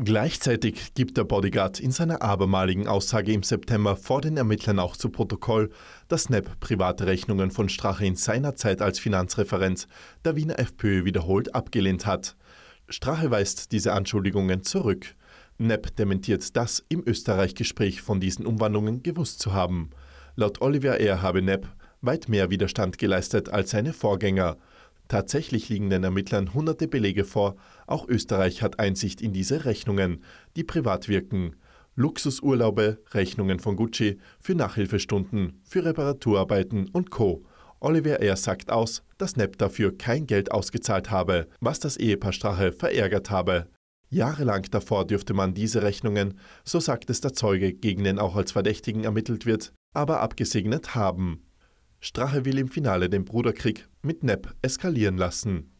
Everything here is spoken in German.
Gleichzeitig gibt der Bodyguard in seiner abermaligen Aussage im September vor den Ermittlern auch zu Protokoll, dass Nepp private Rechnungen von Strache in seiner Zeit als Finanzreferenz der Wiener FPÖ wiederholt abgelehnt hat. Strache weist diese Anschuldigungen zurück. Nepp dementiert das im Österreich-Gespräch von diesen Umwandlungen gewusst zu haben. Laut Oliver R. habe Nepp weit mehr Widerstand geleistet als seine Vorgänger. Tatsächlich liegen den Ermittlern hunderte Belege vor. Auch Österreich hat Einsicht in diese Rechnungen, die privat wirken. Luxusurlaube, Rechnungen von Gucci, für Nachhilfestunden, für Reparaturarbeiten und Co. Oliver R. sagt aus, dass Nepp dafür kein Geld ausgezahlt habe, was das Ehepaar Strache verärgert habe. Jahrelang davor dürfte man diese Rechnungen, so sagt es der Zeuge, gegen den auch als Verdächtigen ermittelt wird, aber abgesegnet haben. Strache will im Finale den Bruderkrieg mit Nepp eskalieren lassen.